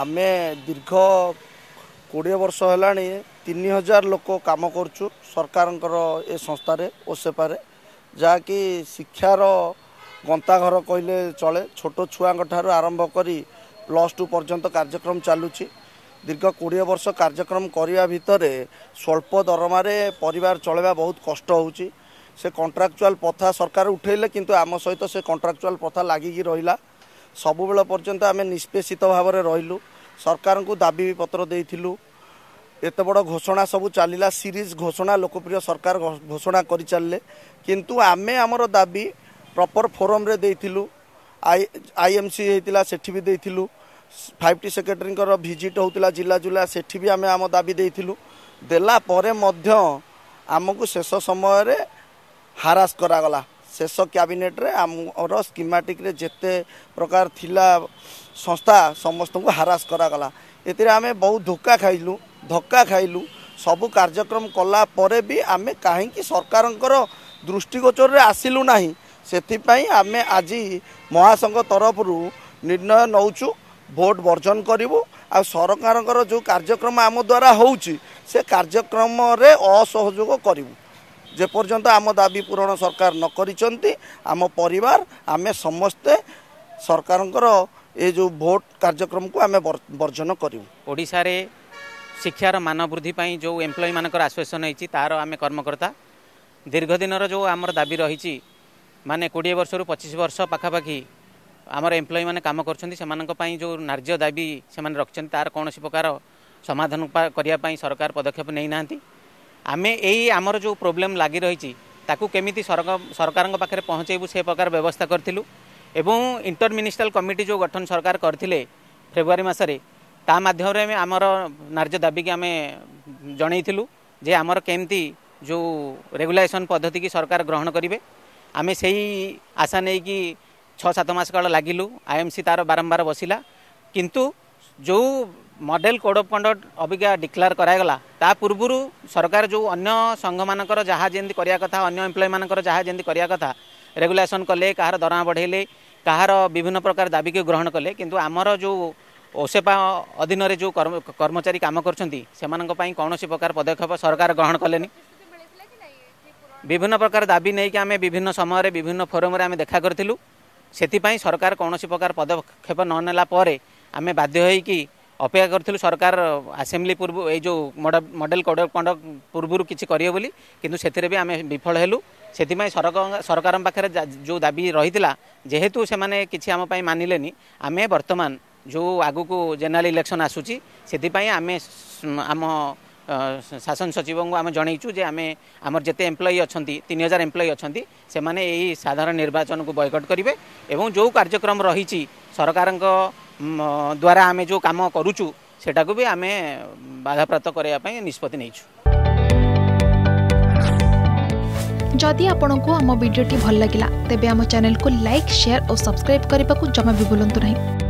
ଆମେ ଦୀର୍ଘ କୋଡ଼ିଏ ବର୍ଷ ହେଲାଣି ତିନି ହଜାର ଲୋକ କାମ କରୁଛୁ ସରକାରଙ୍କର ଏ ସଂସ୍ଥାରେ ଓସେପାରେ ଯାହାକି ଶିକ୍ଷାର ଗନ୍ତାଘର କହିଲେ ଚଳେ ଛୋଟ ଛୁଆଙ୍କ ଠାରୁ ଆରମ୍ଭ କରି ପ୍ଲସ୍ ଟୁ ପର୍ଯ୍ୟନ୍ତ କାର୍ଯ୍ୟକ୍ରମ ଚାଲୁଛି ଦୀର୍ଘ କୋଡ଼ିଏ ବର୍ଷ କାର୍ଯ୍ୟକ୍ରମ କରିବା ଭିତରେ ସ୍ୱଳ୍ପ ଦରମାରେ ପରିବାର ଚଳେଇବା ବହୁତ କଷ୍ଟ ହେଉଛି ସେ କଣ୍ଟ୍ରାକ୍ଚୁଆଲ୍ ପ୍ରଥା ସରକାର ଉଠେଇଲେ କିନ୍ତୁ ଆମ ସହିତ ସେ କଣ୍ଟ୍ରାକ୍ଚୁଆଲ୍ ପ୍ରଥା ଲାଗିକି ରହିଲା ସବୁବେଳେ ପର୍ଯ୍ୟନ୍ତ ଆମେ ନିଷ୍ପେଷିତ ଭାବରେ ରହିଲୁ ସରକାରଙ୍କୁ ଦାବି ପତ୍ର ଦେଇଥିଲୁ ଏତେ ବଡ଼ ଘୋଷଣା ସବୁ ଚାଲିଲା ସିରିଜ ଘୋଷଣା ଲୋକପ୍ରିୟ ସରକାର ଘୋଷଣା କରିଚାଲିଲେ କିନ୍ତୁ ଆମେ ଆମର ଦାବି ପ୍ରପର ଫୋରମ୍ରେ ଦେଇଥିଲୁ ଆଇ ଆଇଏମ୍ସି ହେଇଥିଲା ସେଠି ବି ଦେଇଥିଲୁ ଫାଇଭ୍ ଟି ସେକ୍ରେଟେରୀଙ୍କର ଭିଜିଟ୍ ହେଉଥିଲା ଜିଲ୍ଲା ଜିଲ୍ଲା ସେଠି ବି ଆମେ ଆମ ଦାବି ଦେଇଥିଲୁ ଦେଲା ପରେ ମଧ୍ୟ ଆମକୁ ଶେଷ ସମୟରେ ହାରାସ କରାଗଲା ଶେଷ କ୍ୟାବିନେଟ୍ରେ ଆମର ସ୍କିମାଟିକ୍ରେ ଯେତେ ପ୍ରକାର ଥିଲା ସଂସ୍ଥା ସମସ୍ତଙ୍କୁ ହାରାସ କରାଗଲା ଏଥିରେ ଆମେ ବହୁତ ଧୋକା ଖାଇଲୁ ଧକ୍କା ଖାଇଲୁ ସବୁ କାର୍ଯ୍ୟକ୍ରମ କଲା ପରେ ବି ଆମେ କାହିଁକି ସରକାରଙ୍କର ଦୃଷ୍ଟିଗୋଚରରେ ଆସିଲୁ ନାହିଁ ସେଥିପାଇଁ ଆମେ ଆଜି ମହାସଂଘ ତରଫରୁ ନିର୍ଣ୍ଣୟ ନେଉଛୁ ଭୋଟ୍ ବର୍ଜନ କରିବୁ ଆଉ ସରକାରଙ୍କର ଯେଉଁ କାର୍ଯ୍ୟକ୍ରମ ଆମ ଦ୍ୱାରା ହେଉଛି ସେ କାର୍ଯ୍ୟକ୍ରମରେ ଅସହଯୋଗ କରିବୁ ଯେପର୍ଯ୍ୟନ୍ତ ଆମ ଦାବି ପୂରଣ ସରକାର ନ କରିଛନ୍ତି ଆମ ପରିବାର ଆମେ ସମସ୍ତେ ସରକାରଙ୍କର ଏ ଯେଉଁ ଭୋଟ କାର୍ଯ୍ୟକ୍ରମକୁ ଆମେ ବର୍ଜନ କରିବୁ ଓଡ଼ିଶାରେ ଶିକ୍ଷାର ମାନ ବୃଦ୍ଧି ପାଇଁ ଯେଉଁ ଏମ୍ପ୍ଲୟମାନଙ୍କର ଆଶ୍ୱାସନ ହେଇଛି ତାର ଆମେ କର୍ମକର୍ତ୍ତା ଦୀର୍ଘ ଦିନର ଯେଉଁ ଆମର ଦାବି ରହିଛି ମାନେ କୋଡ଼ିଏ ବର୍ଷରୁ ପଚିଶ ବର୍ଷ ପାଖାପାଖି ଆମର ଏମ୍ପ୍ଲୟମାନେ କାମ କରୁଛନ୍ତି ସେମାନଙ୍କ ପାଇଁ ଯେଉଁ ନାର୍ଯ୍ୟ ଦାବି ସେମାନେ ରଖିଛନ୍ତି ତାର କୌଣସି ପ୍ରକାର ସମାଧାନ କରିବା ପାଇଁ ସରକାର ପଦକ୍ଷେପ ନେଇନାହାନ୍ତି ଆମେ ଏଇ ଆମର ଯେଉଁ ପ୍ରୋବ୍ଲେମ୍ ଲାଗି ରହିଛି ତାକୁ କେମିତି ସରକାରଙ୍କ ପାଖରେ ପହଞ୍ଚାଇବୁ ସେ ପ୍ରକାର ବ୍ୟବସ୍ଥା କରିଥିଲୁ ଏବଂ ଇଣ୍ଟର ମିନିଷ୍ଟ୍ରାଲ୍ କମିଟି ଯେଉଁ ଗଠନ ସରକାର କରିଥିଲେ ଫେବୃଆରୀ ମାସରେ ତା ମାଧ୍ୟମରେ ଆମେ ଆମର ନ୍ୟାର୍ଯ୍ୟ ଦାବିକି ଆମେ ଜଣେଇଥିଲୁ ଯେ ଆମର କେମିତି ଯେଉଁ ରେଗୁଲେସନ୍ ପଦ୍ଧତିକି ସରକାର ଗ୍ରହଣ କରିବେ ଆମେ ସେଇ ଆଶା ନେଇକି ଛଅ ସାତ ମାସ କାଳ ଲାଗିଲୁ ଆଇଏମ୍ସି ତା'ର ବାରମ୍ବାର ବସିଲା କିନ୍ତୁ ଯେଉଁ ମଡ଼େଲ କୋଡ଼ ଅଫ୍ କଣ୍ଡକ୍ଟ ଅବିକା ଡିକ୍ଲାର କରାଗଲା ତା ପୂର୍ବରୁ ସରକାର ଯେଉଁ ଅନ୍ୟ ସଂଘମାନଙ୍କର ଯାହା ଯେମିତି କରିବା କଥା ଅନ୍ୟ ଏମ୍ପ୍ଲୟମାନଙ୍କର ଯାହା ଯେମିତି କରିବା କଥା ରେଗୁଲେସନ କଲେ କାହାର ଦରମା ବଢ଼େଇଲେ କାହାର ବିଭିନ୍ନ ପ୍ରକାର ଦାବିକୁ ଗ୍ରହଣ କଲେ କିନ୍ତୁ ଆମର ଯେଉଁ ଓସେପା ଅଧୀନରେ ଯେଉଁ କର୍ମଚାରୀ କାମ କରୁଛନ୍ତି ସେମାନଙ୍କ ପାଇଁ କୌଣସି ପ୍ରକାର ପଦକ୍ଷେପ ସରକାର ଗ୍ରହଣ କଲେନି ବିଭିନ୍ନ ପ୍ରକାର ଦାବି ନେଇକି ଆମେ ବିଭିନ୍ନ ସମୟରେ ବିଭିନ୍ନ ଫୋରମରେ ଆମେ ଦେଖା କରିଥିଲୁ ସେଥିପାଇଁ ସରକାର କୌଣସି ପ୍ରକାର ପଦକ୍ଷେପ ନ ନେଲା ପରେ ଆମେ ବାଧ୍ୟ ହୋଇକି ଅପେକ୍ଷା କରିଥିଲୁ ସରକାର ଆସେମ୍ବଲି ପୂର୍ବ ଏଇ ଯେଉଁ ମଡେଲ କଡ଼ କଣ୍ଡକ୍ଟ ପୂର୍ବରୁ କିଛି କରିବ ବୋଲି କିନ୍ତୁ ସେଥିରେ ବି ଆମେ ବିଫଳ ହେଲୁ ସେଥିପାଇଁ ସରକାରଙ୍କ ପାଖରେ ଯେଉଁ ଦାବି ରହିଥିଲା ଯେହେତୁ ସେମାନେ କିଛି ଆମ ପାଇଁ ମାନିଲେନି ଆମେ ବର୍ତ୍ତମାନ ଯେଉଁ ଆଗକୁ ଜେନେରାଲ ଇଲେକ୍ସନ୍ ଆସୁଛି ସେଥିପାଇଁ ଆମେ ଆମ ଶାସନ ସଚିବଙ୍କୁ ଆମେ ଜଣେଇଛୁ ଯେ ଆମେ ଆମର ଯେତେ ଏମ୍ପ୍ଲୟି ଅଛନ୍ତି ତିନି ହଜାର ଏମ୍ପ୍ଲୟି ଅଛନ୍ତି ସେମାନେ ଏହି ସାଧାରଣ ନିର୍ବାଚନକୁ ବୟକଟ୍ କରିବେ ଏବଂ ଯେଉଁ କାର୍ଯ୍ୟକ୍ରମ ରହିଛି ସରକାରଙ୍କ ଦ୍ୱାରା ଆମେ ଯେଉଁ କାମ କରୁଛୁ ସେଟାକୁ ବି ଆମେ ବାଧାପ୍ରାପ୍ତ କରିବା ପାଇଁ ନିଷ୍ପତ୍ତି ନେଇଛୁ ଯଦି ଆପଣଙ୍କୁ ଆମ ଭିଡ଼ିଓଟି ଭଲ ଲାଗିଲା ତେବେ ଆମ ଚ୍ୟାନେଲକୁ ଲାଇକ୍ ସେୟାର ଓ ସବସ୍କ୍ରାଇବ୍ କରିବାକୁ ଜମା ବି ଭୁଲନ୍ତୁ ନାହିଁ